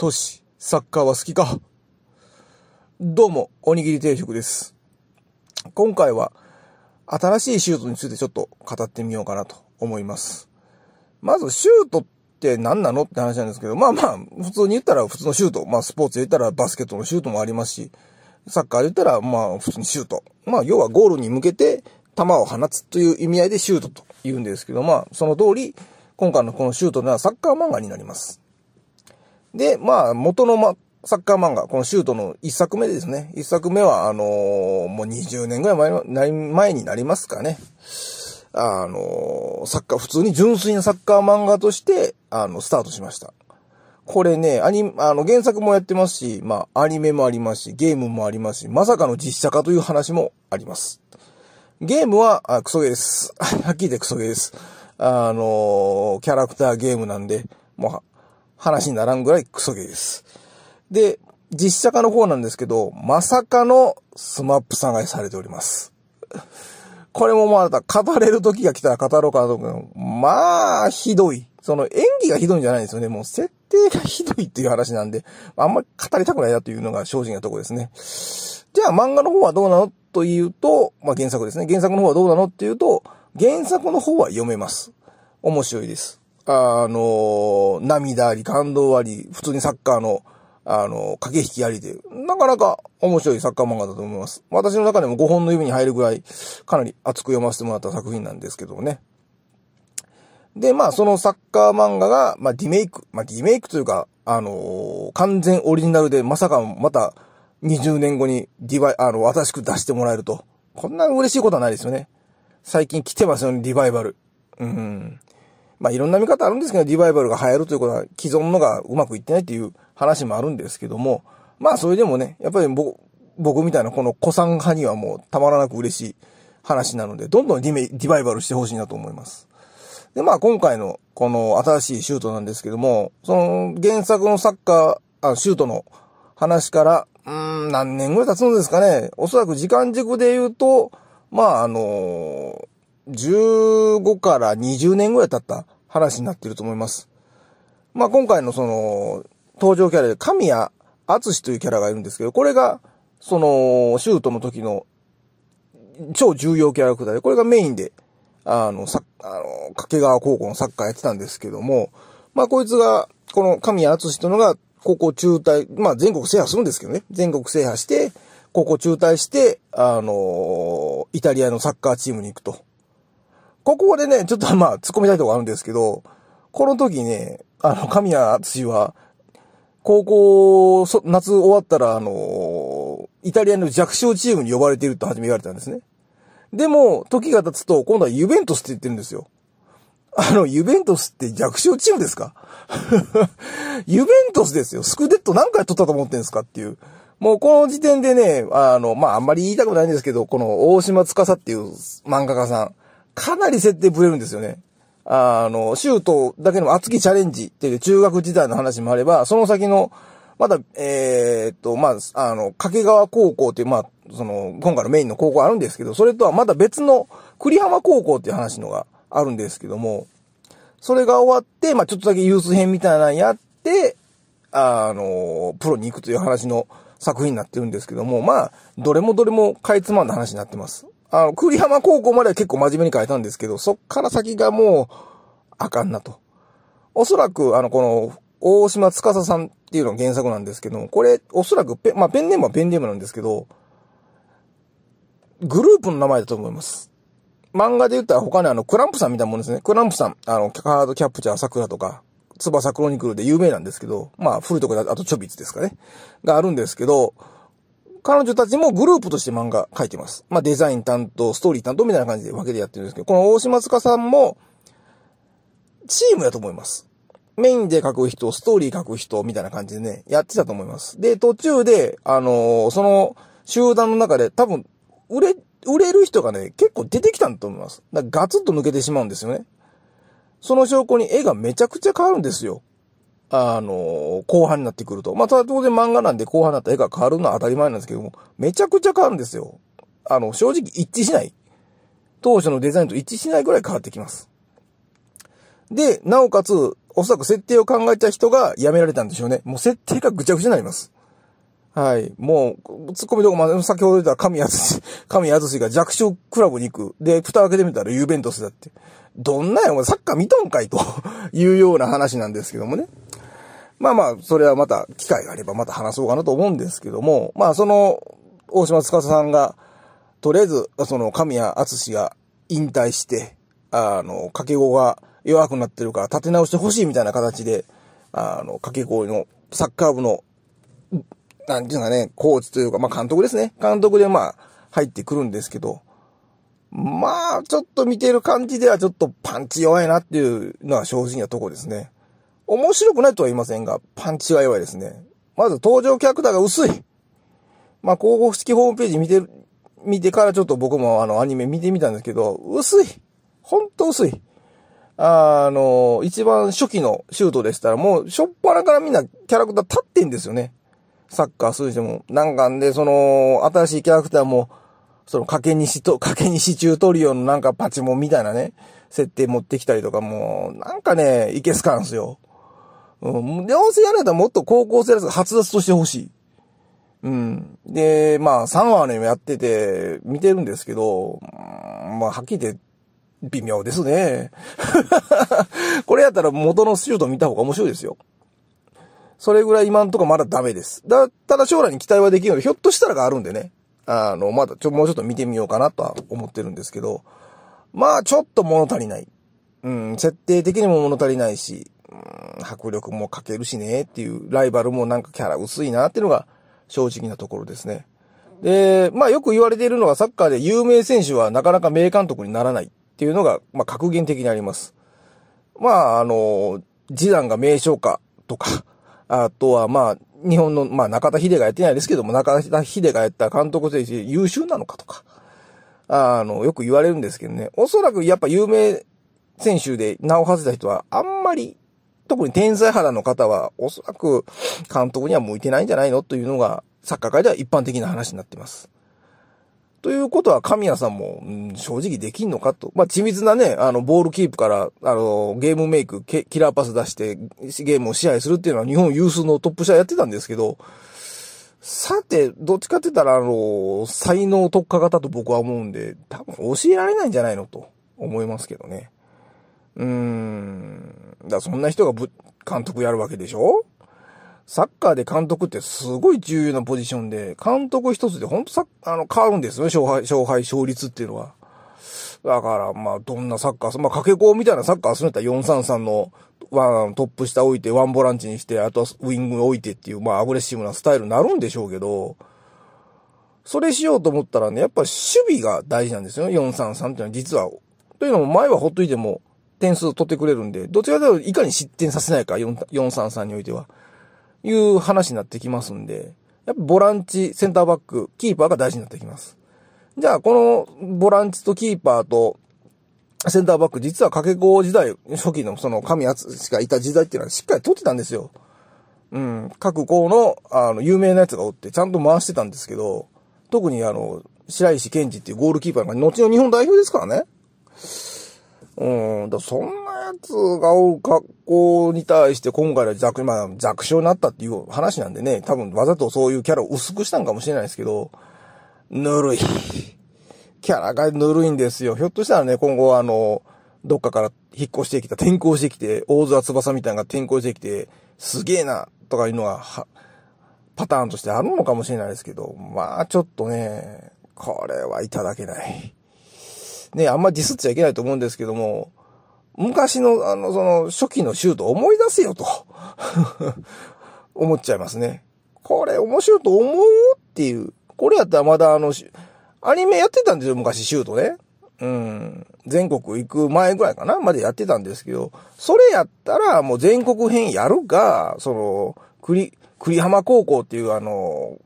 都市、サッカーは好きかどうも、おにぎり定食です。今回は、新しいシュートについてちょっと語ってみようかなと思います。まず、シュートって何なのって話なんですけど、まあまあ、普通に言ったら普通のシュート。まあ、スポーツで言ったらバスケットのシュートもありますし、サッカーで言ったら、まあ、普通にシュート。まあ、要はゴールに向けて球を放つという意味合いでシュートと言うんですけど、まあ、その通り、今回のこのシュートではサッカー漫画になります。で、まあ、元の、ま、サッカー漫画、このシュートの一作目ですね。一作目は、あのー、もう20年ぐらい前前になりますかね。あのー、サッカー、普通に純粋なサッカー漫画として、あの、スタートしました。これね、アニ、あの、原作もやってますし、まあ、アニメもありますし、ゲームもありますし、まさかの実写化という話もあります。ゲームは、あクソゲーです。はっきり言ってクソゲーです。あのー、キャラクターゲームなんで、も話にならんぐらいクソゲーです。で、実写化の方なんですけど、まさかのスマップさんがされております。これもまた語れる時が来たら語ろうかなと思うけど、まあ、ひどい。その演技がひどいんじゃないんですよね。もう設定がひどいっていう話なんで、あんまり語りたくないなというのが正直なとこですね。じゃあ漫画の方はどうなのというと、まあ原作ですね。原作の方はどうなのっていうと、原作の方は読めます。面白いです。あの、涙あり、感動あり、普通にサッカーの、あの、駆け引きありで、なかなか面白いサッカー漫画だと思います。私の中でも5本の指に入るぐらい、かなり熱く読ませてもらった作品なんですけどもね。で、まあ、そのサッカー漫画が、まあ、リメイク。まあ、リメイクというか、あのー、完全オリジナルで、まさかまた20年後にリバイ、あの、新しく出してもらえると。こんな嬉しいことはないですよね。最近来てますよね、リバイバル。うん。まあ、いろんな見方あるんですけど、リバイバルが流行るということは、既存のがうまくいってないっていう話もあるんですけども、まあ、それでもね、やっぱり僕、僕みたいなこの古参派にはもうたまらなく嬉しい話なので、どんどんリメリバイバルしてほしいなと思います。で、まあ、今回のこの新しいシュートなんですけども、その原作のサッカー、あシュートの話から、うーん、何年ぐらい経つんですかね。おそらく時間軸で言うと、まあ、あのー15から20年ぐらい経った話になってると思います。まあ、今回のその、登場キャラで神谷厚というキャラがいるんですけど、これが、その、シュートの時の、超重要キャラクターで、これがメインで、あの、さ、あの、掛川高校のサッカーやってたんですけども、まあ、こいつが、この神谷厚というのが、高校中退、まあ、全国制覇するんですけどね。全国制覇して、高校中退して、あのイタリアのサッカーチームに行くと。ここでね、ちょっとまあ、突っ込みたいとこあるんですけど、この時ね、あの、神谷敦は、高校、そ、夏終わったら、あの、イタリアの弱小チームに呼ばれていると初め言われたんですね。でも、時が経つと、今度はユベントスって言ってるんですよ。あの、ユベントスって弱小チームですか ユベントスですよ。スクデット何回取ったと思ってんですかっていう。もうこの時点でね、あの、まあ、あんまり言いたくないんですけど、この大島司っていう漫画家さん。かなり設定ぶれるんですよね。あの、シュートだけの熱きチャレンジっていう中学時代の話もあれば、その先の、まだ、えー、っと、まあ、あの、掛川高校っていう、まあ、その、今回のメインの高校あるんですけど、それとはまだ別の栗浜高校っていう話のがあるんですけども、それが終わって、まあ、ちょっとだけユース編みたいなのやって、あの、プロに行くという話の作品になってるんですけども、まあ、どれもどれもかいつまんだ話になってます。あの、栗浜高校までは結構真面目に書いたんですけど、そっから先がもう、あかんなと。おそらく、あの、この、大島司さんっていうのが原作なんですけど、これ、おそらくペ、まあ、ペンネームはペンネームなんですけど、グループの名前だと思います。漫画で言ったら他にあの、クランプさんみたいなもんですね。クランプさん、あの、カードキャプチャー桜とか、翼クロニクルで有名なんですけど、まあ、古いとこと、あとチョビッツですかね。があるんですけど、彼女たちもグループとして漫画描いてます。まあ、デザイン担当、ストーリー担当みたいな感じで分けてやってるんですけど、この大島塚さんも、チームやと思います。メインで書く人、ストーリー描く人、みたいな感じでね、やってたと思います。で、途中で、あのー、その集団の中で多分、売れ、売れる人がね、結構出てきたんだと思います。だからガツッと抜けてしまうんですよね。その証拠に絵がめちゃくちゃ変わるんですよ。あの、後半になってくると。まあ、ただ当然漫画なんで後半になったら絵が変わるのは当たり前なんですけども、めちゃくちゃ変わるんですよ。あの、正直一致しない。当初のデザインと一致しないぐらい変わってきます。で、なおかつ、おそらく設定を考えた人が辞められたんでしょうね。もう設定がぐちゃぐちゃになります。はい。もう、突っ込みどこまで、先ほど言った神淳し、神淳が弱小クラブに行く。で、蓋開けてみたらユーベントスだって。どんなや、お前サッカー見とんかいと いうような話なんですけどもね。まあまあ、それはまた、機会があればまた話そうかなと思うんですけども、まあ、その、大島司さんが、とりあえず、その、神谷敦が引退して、あの、掛け子が弱くなってるから立て直してほしいみたいな形で、あの、掛け子のサッカー部の、なんていうかね、コーチというか、まあ監督ですね。監督でまあ入ってくるんですけど、まあちょっと見てる感じではちょっとパンチ弱いなっていうのは正直なとこですね。面白くないとは言いませんが、パンチが弱いですね。まず登場キャラクターが薄い。まあ、広告式ホームページ見てる、見てからちょっと僕もあの、アニメ見てみたんですけど、薄い。ほんと薄い。あの、一番初期のシュートでしたら、もう、しょっぱなからみんなキャラクター立ってんですよね。サッカーするにしても。なんかんで、その、新しいキャラクターも、その、かけにしと、か けにュ中トリオのなんかパチモンみたいなね、設定持ってきたりとか、もう、なんかね、いけすかんすよ。うん。どうせやるんだもっと高校生らく発達としてほしい。うん。で、まあ、3話ね、やってて、見てるんですけど、まあ、はっきり言って、微妙ですね。これやったら元のシュート見た方が面白いですよ。それぐらい今んとこまだダメです。だ、ただ将来に期待はできるので、ひょっとしたらがあるんでね。あの、まだちょ、もうちょっと見てみようかなとは思ってるんですけど、まあ、ちょっと物足りない。うん、設定的にも物足りないし、迫力も欠けるしねっていうライバルもなんかキャラ薄いなっていうのが正直なところですね。で、まあよく言われているのはサッカーで有名選手はなかなか名監督にならないっていうのが、まあ格言的にあります。まああの、次男が名将かとか、あとはまあ日本の、まあ中田秀がやってないですけども、中田秀がやった監督選手優秀なのかとか、あの、よく言われるんですけどね、おそらくやっぱ有名選手で名を馳せた人はあんまり特に天才肌の方は、おそらく監督には向いてないんじゃないのというのが、サッカー界では一般的な話になっています。ということは、神谷さんも、うん、正直できんのかと。まあ、緻密なね、あの、ボールキープから、あの、ゲームメイク、キラーパス出して、ゲームを支配するっていうのは日本有数のトップ社やってたんですけど、さて、どっちかって言ったら、あの、才能特化型と僕は思うんで、多分教えられないんじゃないのと思いますけどね。うーん。だそんな人がぶ監督やるわけでしょサッカーで監督ってすごい重要なポジションで、監督一つでほんとさ、あの、変わるんですよね、勝敗、勝敗、勝率っていうのは。だから、まあ、どんなサッカー、まあ、掛け子みたいなサッカーするんだったら433のワン、トップ下置いて、ワンボランチにして、あとはウィング置いてっていう、まあ、アグレッシブなスタイルになるんでしょうけど、それしようと思ったらね、やっぱ守備が大事なんですよね、433っていうのは実は。というのも前はほっといても、点数取ってくれるんで、どちらかといかに失点させないか、433においては。いう話になってきますんで、やっぱボランチ、センターバック、キーパーが大事になってきます。じゃあ、このボランチとキーパーとセンターバック、実は掛け子時代、初期のその神厚しかいた時代っていうのはしっかり取ってたんですよ。うん、各校の、あの、有名なやつがおって、ちゃんと回してたんですけど、特にあの、白石健二っていうゴールキーパーが、後の日本代表ですからね。うん、だそんなやつが追う格好に対して今回は弱、まあ弱小になったっていう話なんでね、多分わざとそういうキャラを薄くしたんかもしれないですけど、ぬるい。キャラがぬるいんですよ。ひょっとしたらね、今後あの、どっかから引っ越してきた、転校してきて、大沢翼みたいなのが転校してきて、すげえな、とかいうのは、は、パターンとしてあるのかもしれないですけど、まあちょっとね、これはいただけない。ね、あんまディスっちゃいけないと思うんですけども、昔の、あの、その、初期のシュート思い出せよと 思っちゃいますね。これ面白いと思うっていう。これやったらまだあの、アニメやってたんですよ、昔シュートね。うん。全国行く前ぐらいかなまでやってたんですけど、それやったらもう全国編やるか、その、栗、栗浜高校っていうあの、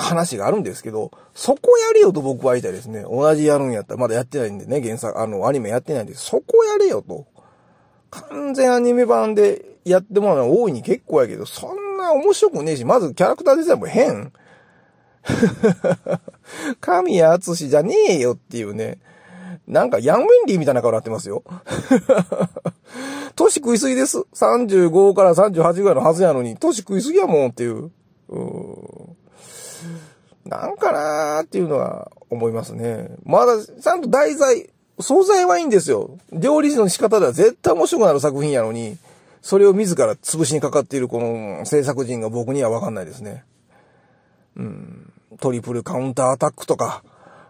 話があるんですけど、そこやれよと僕は言いたいですね。同じやるんやったら、まだやってないんでね、原作、あの、アニメやってないんで、そこやれよと。完全アニメ版でやってもらうのは大いに結構やけど、そんな面白くねえし、まずキャラクターデザインも変。神谷厚じゃねえよっていうね。なんかヤンウェンリーみたいな顔になってますよ。年食いすぎです。35から38ぐらいのはずやのに、年食いすぎやもんっていう。うなんかなーっていうのは思いますね。まだ、ちゃんと題材、惣菜はいいんですよ。料理の仕方では絶対面白くなる作品やのに、それを自ら潰しにかかっているこの制作人が僕にはわかんないですね。うん。トリプルカウンターアタックとか、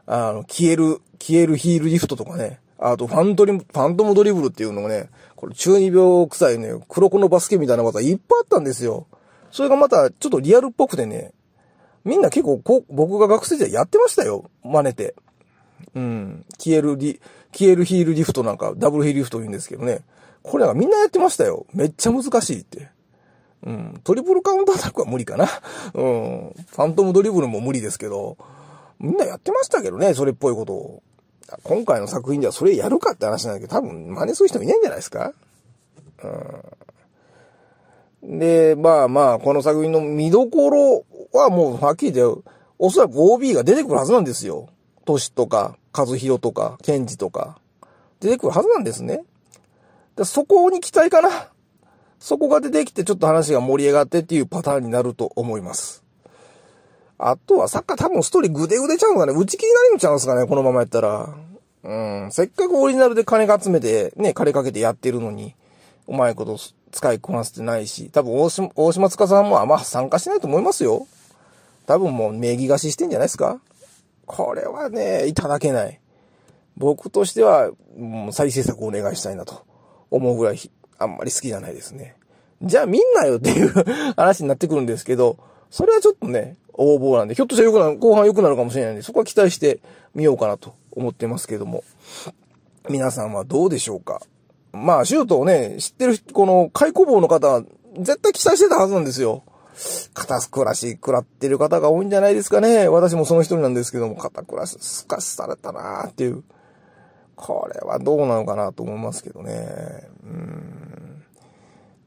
あの、消える、消えるヒールリフトとかね。あと、ファントリ、ファントムドリブルっていうのもね、これ中二病臭いね、黒子のバスケみたいな技いっぱいあったんですよ。それがまた、ちょっとリアルっぽくてね、みんな結構こ、僕が学生時代やってましたよ。真似て。うん。消えるリ、消えるヒールリフトなんか、ダブルヒールリフト言うんですけどね。これなんかみんなやってましたよ。めっちゃ難しいって。うん。トリプルカウンターアタックは無理かな。うん。ファントムドリブルも無理ですけど。みんなやってましたけどね、それっぽいことを。今回の作品ではそれやるかって話なんだけど、多分真似する人いないんじゃないですかうん。で、まあまあ、この作品の見どころはもうはっきり言って、おそらく OB が出てくるはずなんですよ。トシとか、和弘とか、ケンジとか。出てくるはずなんですね。でそこに期待かな。そこが出てきてちょっと話が盛り上がってっていうパターンになると思います。あとはサッカー多分ストーリーぐでぐでちゃうんかね。打ち切りになりのんちゃうんすかね、このままやったら。うん。せっかくオリジナルで金が集めて、ね、金かけてやってるのに、うまいこと使いこなせてないし、多分大島、大島塚さんもあんま参加しないと思いますよ。多分もう名義貸ししてんじゃないですかこれはね、いただけない。僕としては、もう再制作お願いしたいなと思うぐらい、あんまり好きじゃないですね。じゃあ見んなよっていう 話になってくるんですけど、それはちょっとね、横暴なんで、ひょっとしたら良くなる、後半良くなるかもしれないんで、そこは期待してみようかなと思ってますけども。皆さんはどうでしょうかまあ、シュートをね、知ってる、この、解雇棒の方は、絶対期待してたはずなんですよ。堅苦しい食らってる方が多いんじゃないですかね。私もその一人なんですけども、クラしすかしされたなーっていう。これはどうなのかなと思いますけどね。うん。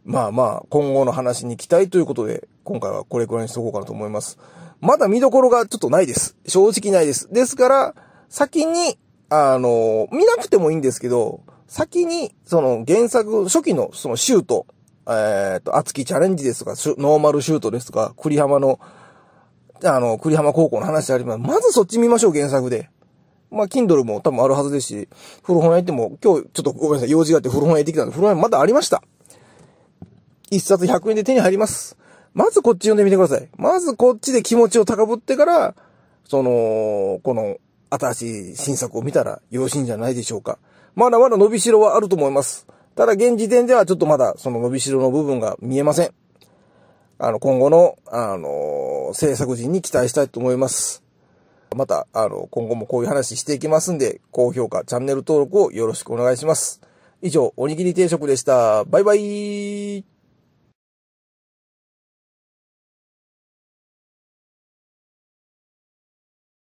まあまあ、今後の話に期待ということで、今回はこれくらいにしとこうかなと思います。まだ見どころがちょっとないです。正直ないです。ですから、先に、あの、見なくてもいいんですけど、先に、その原作、初期のそのシュート、えっ、ー、と、熱きチャレンジですとか、ノーマルシュートですとか、栗浜の、あの、栗浜高校の話であります。まずそっち見ましょう、原作で。まあ、Kindle も多分あるはずですし、古本屋行っても、今日ちょっとごめんなさい、用事があって古本屋行ってきたんで、古本屋まだありました。一冊100円で手に入ります。まずこっち読んでみてください。まずこっちで気持ちを高ぶってから、その、この、新しい新作を見たらよろしいんじゃないでしょうか。まだまだ伸びしろはあると思います。ただ現時点ではちょっとまだその伸びしろの部分が見えません。あの、今後の、あの、制作陣に期待したいと思います。また、あの、今後もこういう話していきますんで、高評価、チャンネル登録をよろしくお願いします。以上、おにぎり定食でした。バイバイ